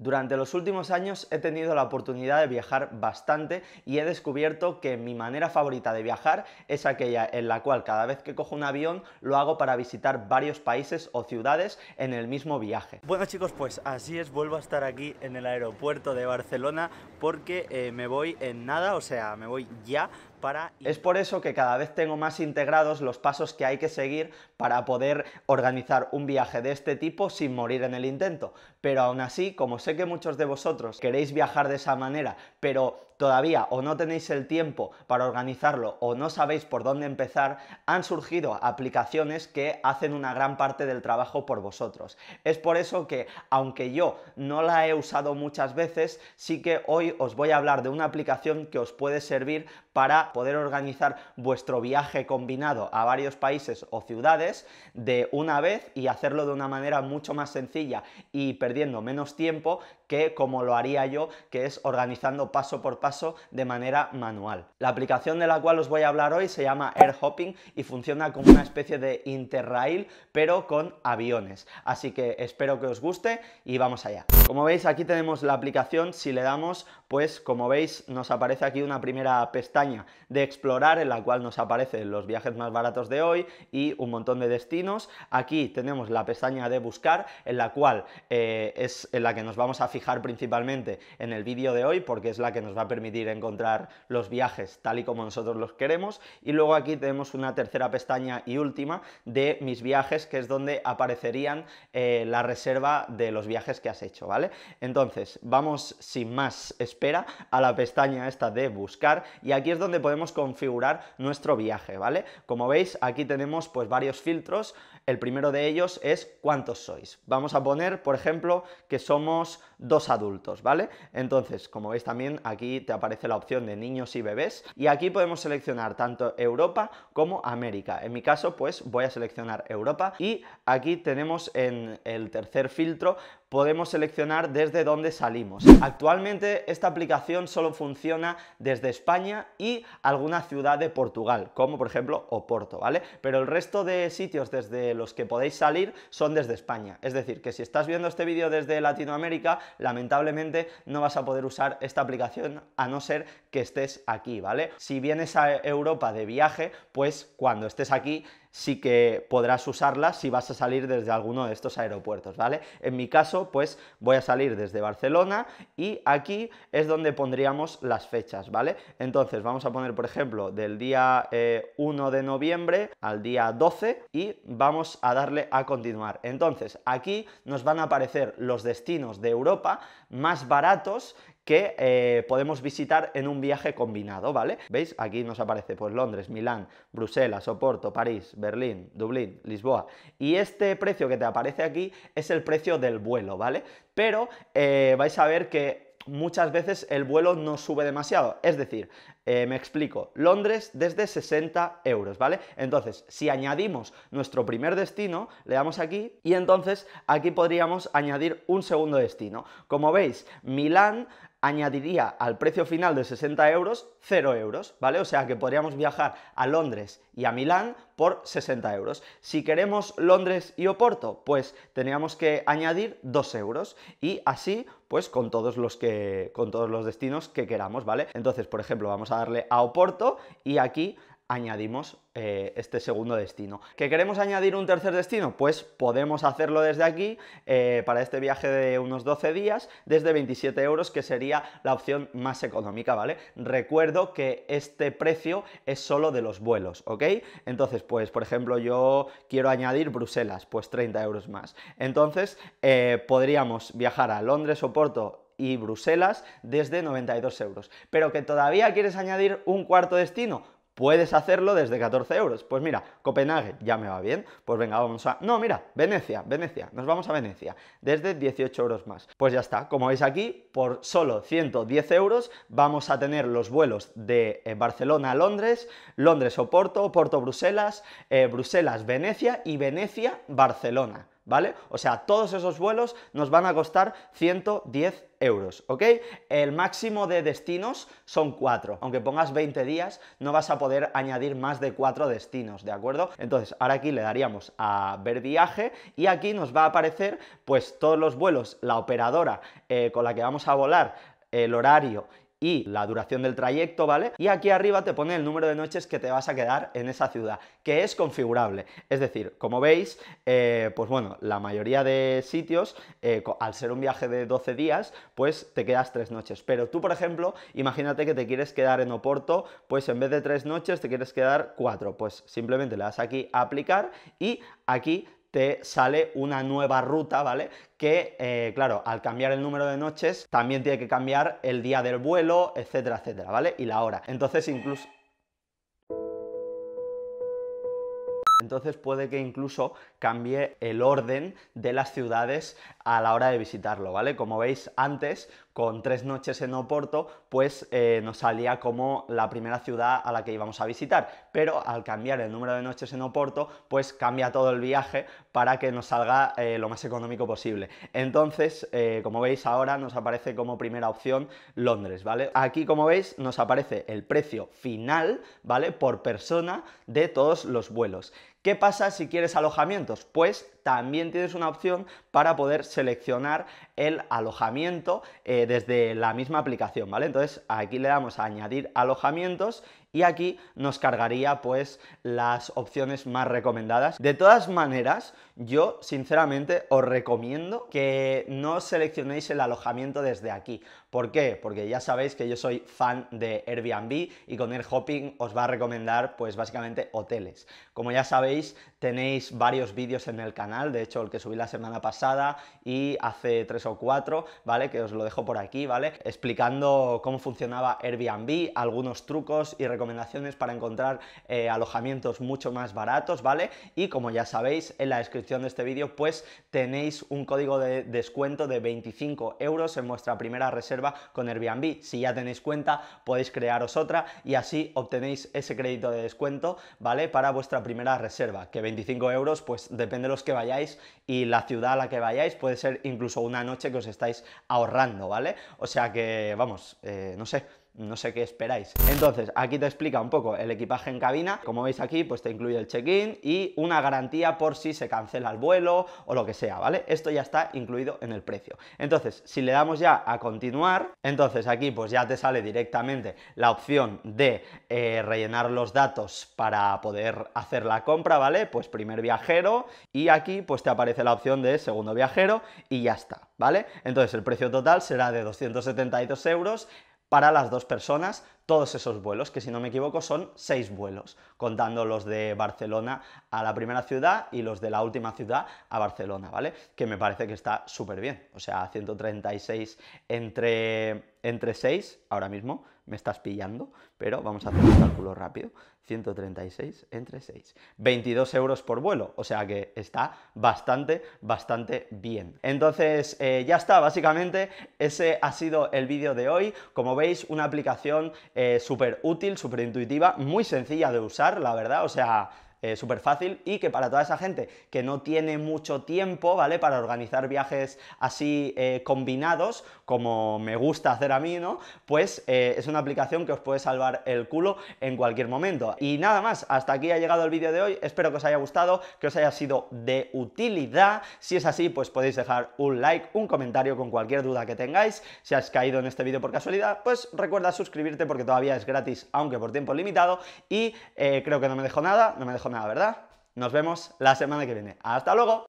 Durante los últimos años he tenido la oportunidad de viajar bastante y he descubierto que mi manera favorita de viajar es aquella en la cual cada vez que cojo un avión lo hago para visitar varios países o ciudades en el mismo viaje. Bueno chicos, pues así es, vuelvo a estar aquí en el aeropuerto de Barcelona porque eh, me voy en nada, o sea, me voy ya es por eso que cada vez tengo más integrados los pasos que hay que seguir para poder organizar un viaje de este tipo sin morir en el intento. Pero aún así, como sé que muchos de vosotros queréis viajar de esa manera, pero todavía o no tenéis el tiempo para organizarlo o no sabéis por dónde empezar, han surgido aplicaciones que hacen una gran parte del trabajo por vosotros. Es por eso que, aunque yo no la he usado muchas veces, sí que hoy os voy a hablar de una aplicación que os puede servir para poder organizar vuestro viaje combinado a varios países o ciudades de una vez y hacerlo de una manera mucho más sencilla y perdiendo menos tiempo que como lo haría yo, que es organizando paso por paso de manera manual. La aplicación de la cual os voy a hablar hoy se llama Air Hopping y funciona como una especie de Interrail, pero con aviones. Así que espero que os guste y vamos allá. Como veis, aquí tenemos la aplicación. Si le damos, pues como veis, nos aparece aquí una primera pestaña de explorar en la cual nos aparecen los viajes más baratos de hoy y un montón de destinos. Aquí tenemos la pestaña de buscar en la cual eh, es en la que nos vamos a fijar principalmente en el vídeo de hoy porque es la que nos va a permitir encontrar los viajes tal y como nosotros los queremos. Y luego aquí tenemos una tercera pestaña y última de mis viajes, que es donde aparecerían eh, la reserva de los viajes que has hecho, ¿vale? Entonces, vamos sin más espera a la pestaña esta de buscar y aquí es donde podemos configurar nuestro viaje, ¿vale? Como veis, aquí tenemos pues varios filtros. El primero de ellos es cuántos sois. Vamos a poner, por ejemplo, que somos dos adultos, ¿vale? Entonces, como veis también aquí te aparece la opción de niños y bebés y aquí podemos seleccionar tanto Europa como América. En mi caso, pues voy a seleccionar Europa y aquí tenemos en el tercer filtro podemos seleccionar desde dónde salimos. Actualmente esta aplicación solo funciona desde España y alguna ciudad de Portugal, como por ejemplo Oporto, ¿vale? Pero el resto de sitios desde los que podéis salir son desde España. Es decir, que si estás viendo este vídeo desde Latinoamérica, lamentablemente no vas a poder usar esta aplicación a no ser que estés aquí, ¿vale? Si vienes a Europa de viaje, pues cuando estés aquí sí que podrás usarla si vas a salir desde alguno de estos aeropuertos, ¿vale? En mi caso, pues voy a salir desde Barcelona y aquí es donde pondríamos las fechas, ¿vale? Entonces vamos a poner, por ejemplo, del día 1 eh, de noviembre al día 12 y vamos a darle a continuar. Entonces, aquí nos van a aparecer los destinos de Europa más baratos que eh, podemos visitar en un viaje combinado, ¿vale? ¿Veis? Aquí nos aparece pues Londres, Milán, Bruselas, Oporto, París, Berlín, Dublín, Lisboa. Y este precio que te aparece aquí es el precio del vuelo, ¿vale? Pero eh, vais a ver que muchas veces el vuelo no sube demasiado. Es decir, eh, me explico, Londres desde 60 euros, ¿vale? Entonces, si añadimos nuestro primer destino, le damos aquí y entonces aquí podríamos añadir un segundo destino. Como veis, Milán añadiría al precio final de 60 euros 0 euros, ¿vale? O sea que podríamos viajar a Londres y a Milán por 60 euros. Si queremos Londres y Oporto, pues teníamos que añadir 2 euros y así pues con todos los que con todos los destinos que queramos, ¿vale? Entonces, por ejemplo, vamos a darle a Oporto y aquí añadimos eh, este segundo destino. ¿Que queremos añadir un tercer destino? Pues podemos hacerlo desde aquí eh, para este viaje de unos 12 días desde 27 euros que sería la opción más económica, ¿vale? Recuerdo que este precio es solo de los vuelos, ¿ok? Entonces, pues por ejemplo yo quiero añadir Bruselas, pues 30 euros más. Entonces eh, podríamos viajar a Londres o Porto y Bruselas desde 92 euros. Pero que todavía quieres añadir un cuarto destino, puedes hacerlo desde 14 euros. Pues mira, Copenhague ya me va bien, pues venga, vamos a... No, mira, Venecia, Venecia, nos vamos a Venecia, desde 18 euros más. Pues ya está, como veis aquí, por solo 110 euros vamos a tener los vuelos de eh, Barcelona a Londres, Londres-Oporto, Oporto-Bruselas, eh, Bruselas-Venecia y Venecia-Barcelona. ¿vale? O sea, todos esos vuelos nos van a costar 110 euros, ¿ok? El máximo de destinos son 4. Aunque pongas 20 días, no vas a poder añadir más de 4 destinos, ¿de acuerdo? Entonces, ahora aquí le daríamos a ver viaje y aquí nos va a aparecer, pues, todos los vuelos, la operadora eh, con la que vamos a volar, el horario y la duración del trayecto, ¿vale? Y aquí arriba te pone el número de noches que te vas a quedar en esa ciudad, que es configurable. Es decir, como veis, eh, pues bueno, la mayoría de sitios, eh, al ser un viaje de 12 días, pues te quedas tres noches. Pero tú, por ejemplo, imagínate que te quieres quedar en Oporto, pues en vez de tres noches te quieres quedar cuatro. Pues simplemente le das aquí a aplicar y aquí te sale una nueva ruta, ¿vale? Que, eh, claro, al cambiar el número de noches, también tiene que cambiar el día del vuelo, etcétera, etcétera, ¿vale? Y la hora. Entonces, incluso Entonces puede que incluso cambie el orden de las ciudades a la hora de visitarlo, ¿vale? Como veis antes, con tres noches en Oporto, pues eh, nos salía como la primera ciudad a la que íbamos a visitar. Pero al cambiar el número de noches en Oporto, pues cambia todo el viaje para que nos salga eh, lo más económico posible. Entonces, eh, como veis ahora, nos aparece como primera opción Londres, ¿vale? Aquí, como veis, nos aparece el precio final, ¿vale? Por persona de todos los vuelos. ¿Qué pasa si quieres alojamientos? Pues también tienes una opción para poder seleccionar el alojamiento eh, desde la misma aplicación, ¿vale? Entonces aquí le damos a añadir alojamientos y aquí nos cargaría pues las opciones más recomendadas. De todas maneras, yo sinceramente os recomiendo que no seleccionéis el alojamiento desde aquí. ¿Por qué? Porque ya sabéis que yo soy fan de Airbnb y con Air Hopping os va a recomendar pues básicamente hoteles. Como ya sabéis, tenéis varios vídeos en el canal de hecho el que subí la semana pasada y hace tres o cuatro, ¿vale? Que os lo dejo por aquí, ¿vale? Explicando cómo funcionaba Airbnb, algunos trucos y recomendaciones para encontrar eh, alojamientos mucho más baratos, ¿vale? Y como ya sabéis, en la descripción de este vídeo, pues tenéis un código de descuento de 25 euros en vuestra primera reserva con Airbnb. Si ya tenéis cuenta, podéis crearos otra y así obtenéis ese crédito de descuento, ¿vale? Para vuestra primera reserva, que 25 euros, pues depende de los que vayáis y la ciudad a la que vayáis, puede ser incluso una noche que os estáis ahorrando, ¿vale? O sea que, vamos, eh, no sé, no sé qué esperáis. Entonces, aquí te explica un poco el equipaje en cabina. Como veis aquí, pues te incluye el check-in y una garantía por si se cancela el vuelo o lo que sea, ¿vale? Esto ya está incluido en el precio. Entonces, si le damos ya a continuar, entonces aquí pues ya te sale directamente la opción de eh, rellenar los datos para poder hacer la compra, ¿vale? Pues primer viajero y aquí pues te aparece la opción de segundo viajero y ya está, ¿vale? Entonces el precio total será de 272 euros para las dos personas todos esos vuelos, que si no me equivoco son seis vuelos, contando los de Barcelona a la primera ciudad y los de la última ciudad a Barcelona, ¿vale? Que me parece que está súper bien, o sea, 136 entre, entre 6 ahora mismo, me estás pillando, pero vamos a hacer un cálculo rápido. 136 entre 6. 22 euros por vuelo, o sea que está bastante, bastante bien. Entonces, eh, ya está, básicamente ese ha sido el vídeo de hoy. Como veis, una aplicación eh, súper útil, súper intuitiva, muy sencilla de usar, la verdad, o sea... Eh, súper fácil y que para toda esa gente que no tiene mucho tiempo, ¿vale? Para organizar viajes así eh, combinados, como me gusta hacer a mí, ¿no? Pues eh, es una aplicación que os puede salvar el culo en cualquier momento. Y nada más, hasta aquí ha llegado el vídeo de hoy, espero que os haya gustado, que os haya sido de utilidad, si es así, pues podéis dejar un like, un comentario con cualquier duda que tengáis, si has caído en este vídeo por casualidad, pues recuerda suscribirte porque todavía es gratis, aunque por tiempo limitado, y creo que no me dejo nada, no me dejo nada, ¿verdad? Nos vemos la semana que viene. ¡Hasta luego!